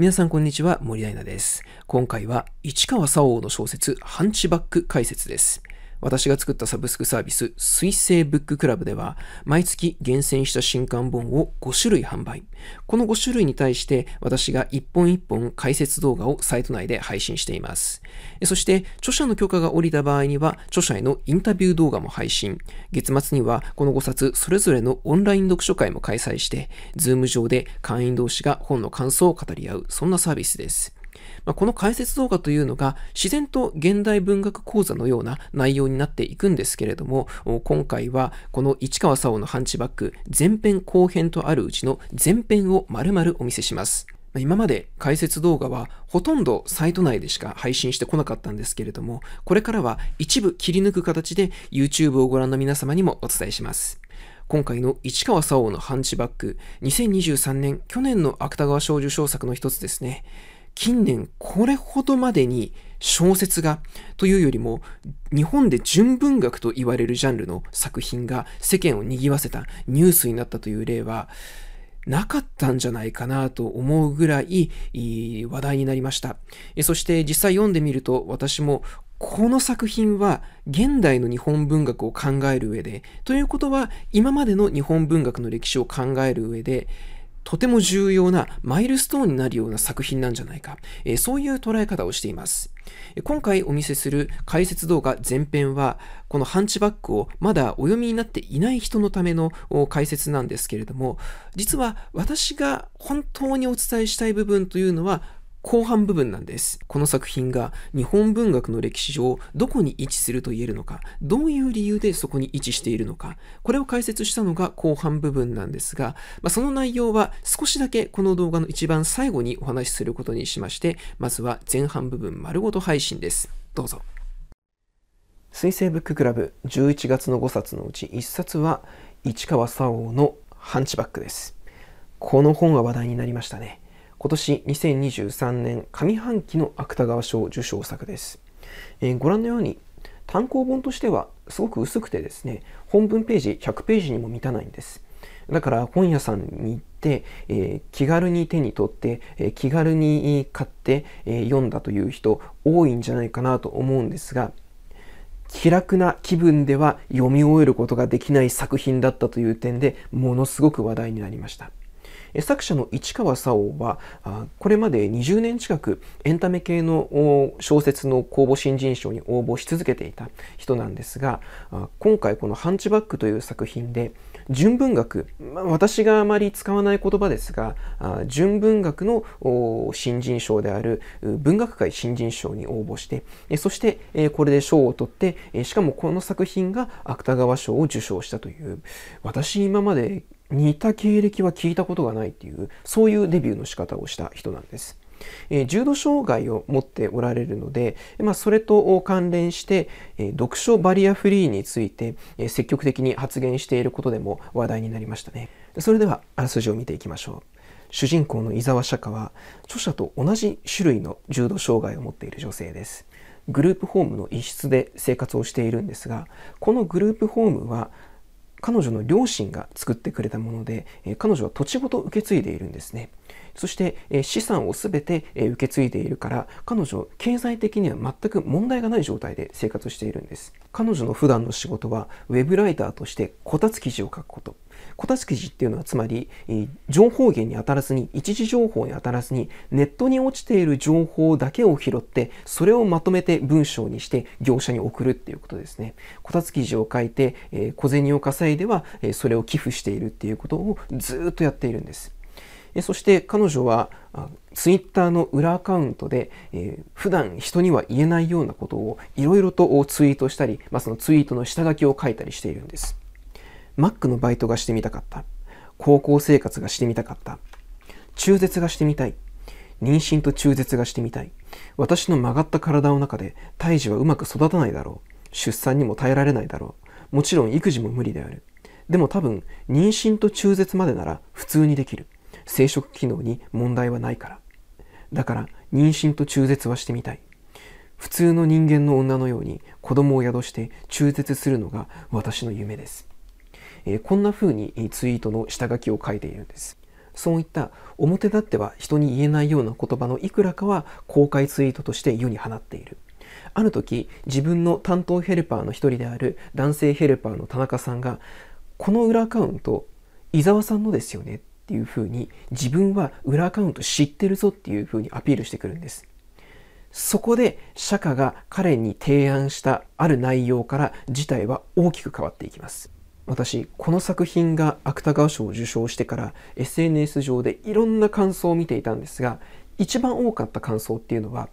皆さんこんにちは、森アイナです。今回は市川沙央の小説、ハンチバック解説です。私が作ったサブスクサービス、水星ブッククラブでは、毎月厳選した新刊本を5種類販売。この5種類に対して、私が1本1本解説動画をサイト内で配信しています。そして、著者の許可が下りた場合には、著者へのインタビュー動画も配信。月末には、この5冊それぞれのオンライン読書会も開催して、ズーム上で会員同士が本の感想を語り合う、そんなサービスです。まあ、この解説動画というのが自然と現代文学講座のような内容になっていくんですけれども今回はこの市川沙央のハンチバック前編後編とあるうちの前編を丸々お見せします。今まで解説動画はほとんどサイト内でしか配信してこなかったんですけれども、これからは一部切り抜く形で YouTube をご覧の皆様にもお伝えします。今回の市川沙央のハンチバック、2023年、去年の芥川賞受賞作の一つですね。近年これほどまでに小説がというよりも日本で純文学と言われるジャンルの作品が世間を賑わせたニュースになったという例はなかったんじゃないかなと思うぐらい話題になりました。そして実際読んでみると私もこの作品は現代の日本文学を考える上で、ということは今までの日本文学の歴史を考える上で、とても重要なマイルストーンになるような作品なんじゃないか、えそういう捉え方をしています。今回お見せする解説動画前編は、このハンチバックをまだお読みになっていない人のための解説なんですけれども、実は私が本当にお伝えしたい部分というのは、後半部分なんです。この作品が日本文学の歴史上どこに位置すると言えるのか、どういう理由でそこに位置しているのか、これを解説したのが後半部分なんですが、まあ、その内容は少しだけこの動画の一番最後にお話しすることにしまして、まずは前半部分丸ごと配信です。どうぞ。水星ブッククラブ11月の5冊のうち1冊は市川沙央のハンチバックです。この本は話題になりましたね。今年2023年上半期の芥川賞受賞作です。えー、ご覧のように単行本としてはすごく薄くてですね、本文ページ100ページにも満たないんです。だから本屋さんに行って、えー、気軽に手に取って、えー、気軽に買って、えー、読んだという人多いんじゃないかなと思うんですが、気楽な気分では読み終えることができない作品だったという点でものすごく話題になりました。作者の市川沙央はこれまで20年近くエンタメ系の小説の公募新人賞に応募し続けていた人なんですが今回この「ハンチバック」という作品で純文学、まあ、私があまり使わない言葉ですが純文学の新人賞である文学界新人賞に応募してそしてこれで賞を取ってしかもこの作品が芥川賞を受賞したという私今まで似た経歴は聞いたことがないっていう、そういうデビューの仕方をした人なんです。えー、重度障害を持っておられるので、まあ、それと関連して、えー、読書バリアフリーについて、えー、積極的に発言していることでも話題になりましたね。それではあらすじを見ていきましょう。主人公の伊沢釈迦は著者と同じ種類の重度障害を持っている女性です。グループホームの一室で生活をしているんですがこのグループホームは彼女の両親が作ってくれたもので、え彼女は土地ごと受け継いでいるんですね。そして、え資産を全て、え受け継いでいるから彼女経済的には全く問題がない状態で生活しているんです彼女の普段の仕事はウェブライターとしてこたつ記事を書くことこたつ記事っていうのはつまり、え情報源に当たらずに一時情報に当たらずにネットに落ちている情報だけを拾ってそれをまとめて文章にして業者に送るっていうことですねこたつ記事を書いて、え小銭を稼いでは、えそれを寄付しているっていうことをずっとやっているんですそして彼女はツイッターの裏アカウントで、えー、普段人には言えないようなことをいろいろとツイートしたり、まあ、そのツイートの下書きを書いたりしているんです。マックのバイトがしてみたかった。高校生活がしてみたかった。中絶がしてみたい。妊娠と中絶がしてみたい。私の曲がった体の中で胎児はうまく育たないだろう。出産にも耐えられないだろう。もちろん育児も無理である。でも多分、妊娠と中絶までなら普通にできる。生殖機能に問題はないから。だから妊娠と中絶はしてみたい。普通の人間の女のように子供を宿して中絶するのが私の夢です。えー、こんな風にツイートの下書きを書いているんです。そういった表立っては人に言えないような言葉のいくらかは公開ツイートとして世に放っている。ある時自分の担当ヘルパーの一人である男性ヘルパーの田中さんがこの裏アカウント伊沢さんのですよねていうふうに自分は裏アカウント知ってるぞっていうふうにアピールしてくるんです。そこで釈迦が彼に提案したある内容から事態は大きく変わっていきます。私この作品が芥川賞を受賞してから SNS 上でいろんな感想を見ていたんですが一番多かった感想っていうのは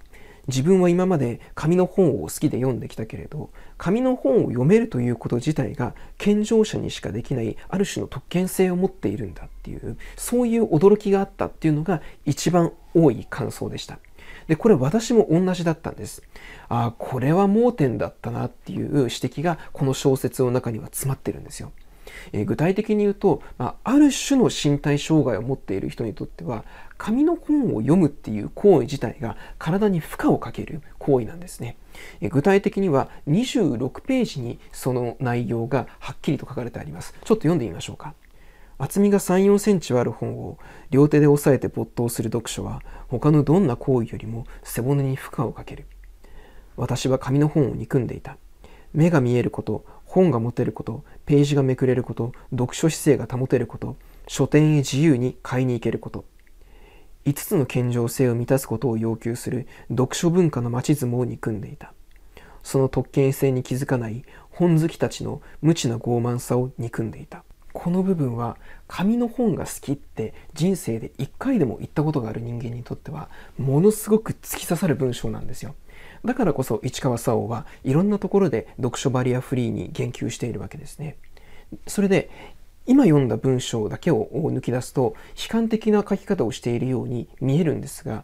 自分は今まで紙の本を好きで読んできたけれど紙の本を読めるということ自体が健常者にしかできないある種の特権性を持っているんだっていうそういう驚きがあったっていうのが一番多い感想でした。でこれ私も同じだったんです。ああこれは盲点だったなっていう指摘がこの小説の中には詰まってるんですよ。具体的に言うと、まあ、ある種の身体障害を持っている人にとっては紙の本を読むっていう行為自体が体に負荷をかける行為なんですね。具体的には26ページにその内容がはっきりと書かれてあります。ちょっと読んでみましょうか。厚みが3、4センチある本を両手で押さえて没頭する読書は他のどんな行為よりも背骨に負荷をかける。私は紙の本を憎んでいた。目が見えること、本が持てること、ページがめくれること、読書姿勢が保てること、書店へ自由に買いに行けること。5つの健常性を満たすことを要求する読書文化のマ相撲を憎んでいた。その特権性に気づかない本好きたちの無知な傲慢さを憎んでいた。この部分は紙の本が好きって人生で1回でも言ったことがある人間にとってはものすごく突き刺さる文章なんですよ。だからこそ市川沙央はいろんなところで読書バリアフリーに言及しているわけですね。それで今読んだ文章だけを抜き出すと悲観的な書き方をしているように見えるんですが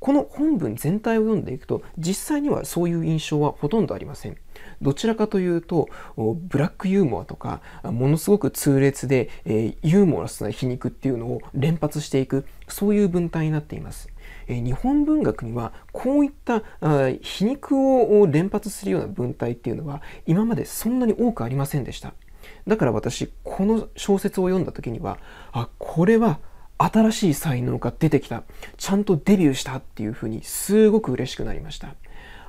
この本文全体を読んでいくと実際にはそういう印象はほとんどありません。どちらかというとブラックユーモアとかものすごく痛烈で、えユーモラスな皮肉っていうのを連発していくそういう文体になっています。日本文学にはこういった皮肉を連発するような文体っていうのは今までそんなに多くありませんでした。だから私、この小説を読んだ時には、あ、これは新しい才能が出てきた。ちゃんとデビューしたっていうふうにすごく嬉しくなりました。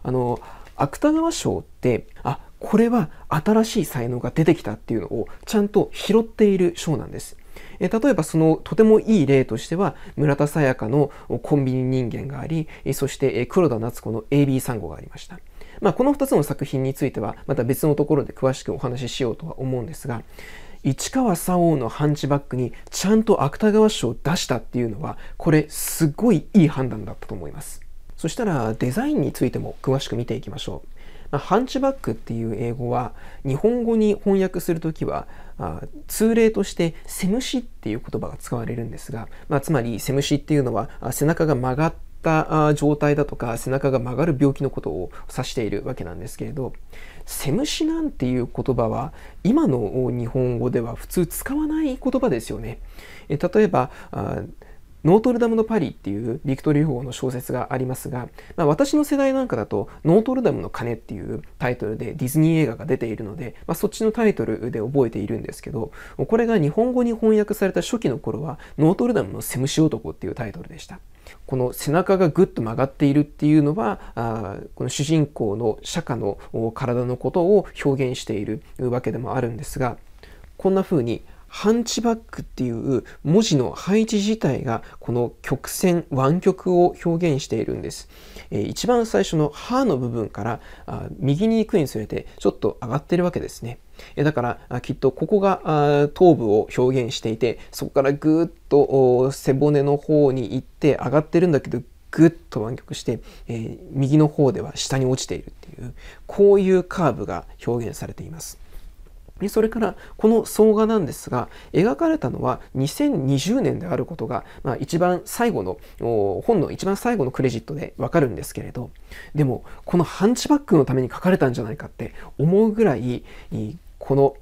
あの、芥川賞って、あ、これは新しい才能が出てきたっていうのをちゃんと拾っている賞なんです。え例えばそのとてもいい例としては村田沙耶香の「コンビニ人間」がありそして黒田夏子の AB3 号がありましたまあ、この2つの作品についてはまた別のところで詳しくお話ししようとは思うんですが市川沙央のハンチバックにちゃんと芥川賞を出したっていうのはこれすごいいい判断だったと思いますそしたらデザインについても詳しく見ていきましょうハンチバックっていう英語は日本語に翻訳するときは通例として「ムシっていう言葉が使われるんですが、まあ、つまりムシっていうのは背中が曲がってった状態だとか背中が曲がる病気のことを指しているわけなんですけれど「セムシなんていう言葉は今の日本語では普通使わない言葉ですよね。え例えばあノートルダムのパリっていうビクトリー・フーの小説がありますが、まあ、私の世代なんかだとノートルダムの鐘っていうタイトルでディズニー映画が出ているので、まあ、そっちのタイトルで覚えているんですけど、これが日本語に翻訳された初期の頃はノートルダムのセムシ男っていうタイトルでした。この背中がぐっと曲がっているっていうのはあこの主人公の釈迦の体のことを表現しているわけでもあるんですがこんなふうにハンチバックっていう文字の配置自体がこの曲線湾曲を表現しているんです、えー、一番最初の「ハ」の部分からあ右に行くにつれてちょっと上がってるわけですねえだからきっとここが頭部を表現していてそこからぐーっと背骨の方に行って上がってるんだけどぐっと湾曲して、えー、右の方では下に落ちているっていうこういうカーブが表現されています。それからこの総画なんですが描かれたのは2020年であることが、まあ、一番最後の本の一番最後のクレジットでわかるんですけれどでもこのハンチバックのために書かれたんじゃないかって思うぐらいこの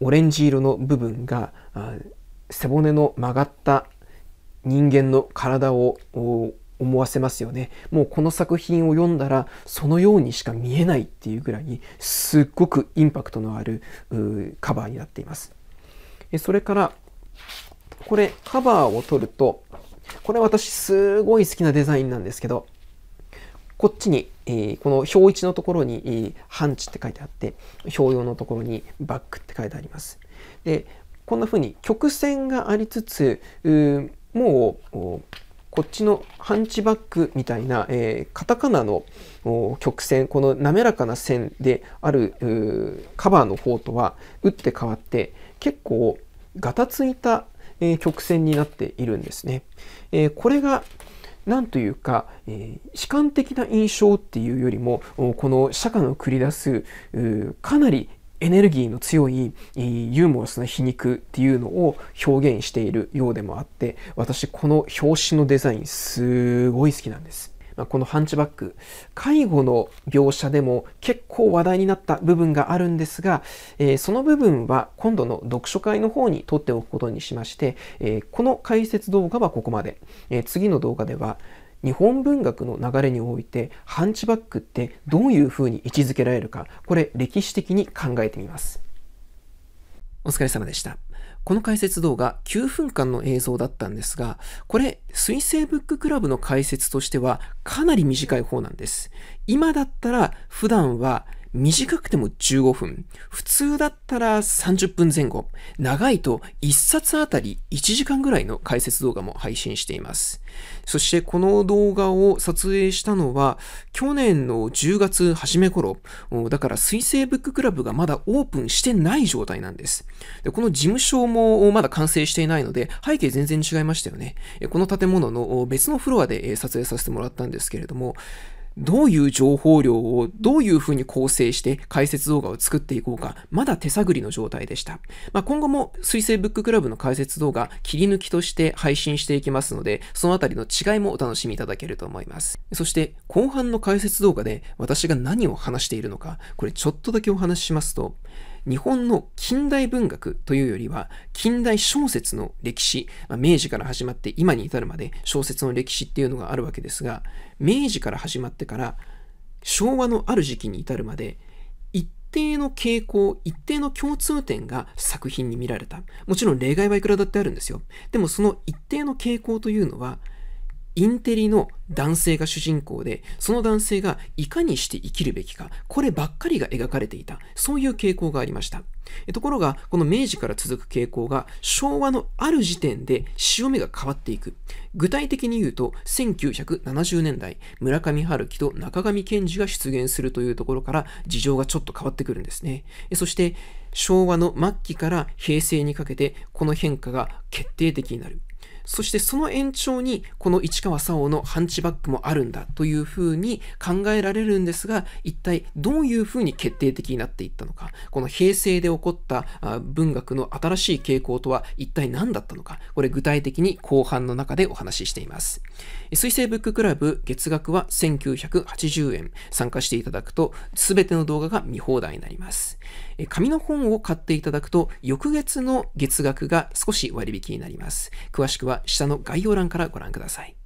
オレンジ色の部分が背骨の曲がった人間の体を思わせますよね。もうこの作品を読んだらそのようにしか見えないっていうぐらいにすっごくインパクトのあるカバーになっています。それからこれカバーを取るとこれ私すごい好きなデザインなんですけどこっちに、えー、この表1のところに、えー、ハンチって書いてあって表用のところにバックって書いてあります。でこんな風に曲線がありつつもうこっちのハンチバックみたいな、えー、カタカナの曲線、この滑らかな線であるカバーの方とは打って変わって、結構ガタついた、えー、曲線になっているんですね。えー、これがなんというか、えー、主観的な印象っていうよりも、この釈迦の繰り出す、かなりエネルギーの強いユーモラスな皮肉っていうのを表現しているようでもあって私この表紙のデザインすごい好きなんです。まあ、このハンチバック介護の描写でも結構話題になった部分があるんですが、えー、その部分は今度の読書会の方にとっておくことにしまして、えー、この解説動画はここまで、えー、次の動画では日本文学の流れにおいてハンチバックってどういうふうに位置づけられるかこれ歴史的に考えてみますお疲れ様でしたこの解説動画9分間の映像だったんですがこれ水星ブッククラブの解説としてはかなり短い方なんです今だったら普段は短くても15分、普通だったら30分前後、長いと1冊あたり1時間ぐらいの解説動画も配信しています。そしてこの動画を撮影したのは去年の10月初め頃、だから水星ブッククラブがまだオープンしてない状態なんです。でこの事務所もまだ完成していないので背景全然違いましたよね。この建物の別のフロアで撮影させてもらったんですけれども、どういう情報量をどういうふうに構成して解説動画を作っていこうか、まだ手探りの状態でした。まあ、今後も水星ブッククラブの解説動画、切り抜きとして配信していきますので、そのあたりの違いもお楽しみいただけると思います。そして、後半の解説動画で私が何を話しているのか、これちょっとだけお話ししますと、日本の近代文学というよりは、近代小説の歴史、まあ、明治から始まって今に至るまで小説の歴史っていうのがあるわけですが、明治から始まってから昭和のある時期に至るまで、一定の傾向、一定の共通点が作品に見られた。もちろん例外はいくらだってあるんですよ。でもその一定の傾向というのは、インテリの男性が主人公で、その男性がいかにして生きるべきか、こればっかりが描かれていた、そういう傾向がありました。ところが、この明治から続く傾向が、昭和のある時点で潮目が変わっていく。具体的に言うと、1970年代、村上春樹と中上賢治が出現するというところから、事情がちょっと変わってくるんですね。そして、昭和の末期から平成にかけて、この変化が決定的になる。そしてその延長にこの市川沙央のハンチバックもあるんだというふうに考えられるんですが一体どういうふうに決定的になっていったのかこの平成で起こった文学の新しい傾向とは一体何だったのかこれ具体的に後半の中でお話ししています水星ブッククラブ月額は1980円参加していただくとすべての動画が見放題になります紙の本を買っていただくと翌月の月額が少し割引になります詳しくは下の概要欄からご覧ください。